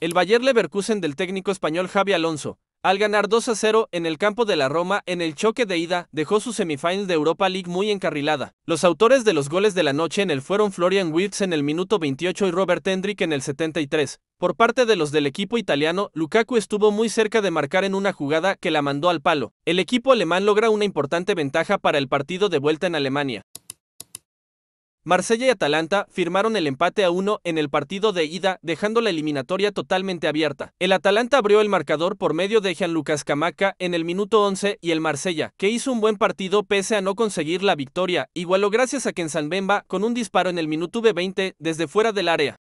El Bayer Leverkusen del técnico español Javi Alonso, al ganar 2 a 0 en el campo de la Roma en el choque de ida, dejó su semifinal de Europa League muy encarrilada. Los autores de los goles de la noche en el fueron Florian Wirtz en el minuto 28 y Robert Hendrick en el 73. Por parte de los del equipo italiano, Lukaku estuvo muy cerca de marcar en una jugada que la mandó al palo. El equipo alemán logra una importante ventaja para el partido de vuelta en Alemania. Marsella y Atalanta firmaron el empate a uno en el partido de ida, dejando la eliminatoria totalmente abierta. El Atalanta abrió el marcador por medio de Gianluca Camaca en el minuto 11 y el Marsella, que hizo un buen partido pese a no conseguir la victoria, igualó gracias a San Bemba con un disparo en el minuto 20 desde fuera del área.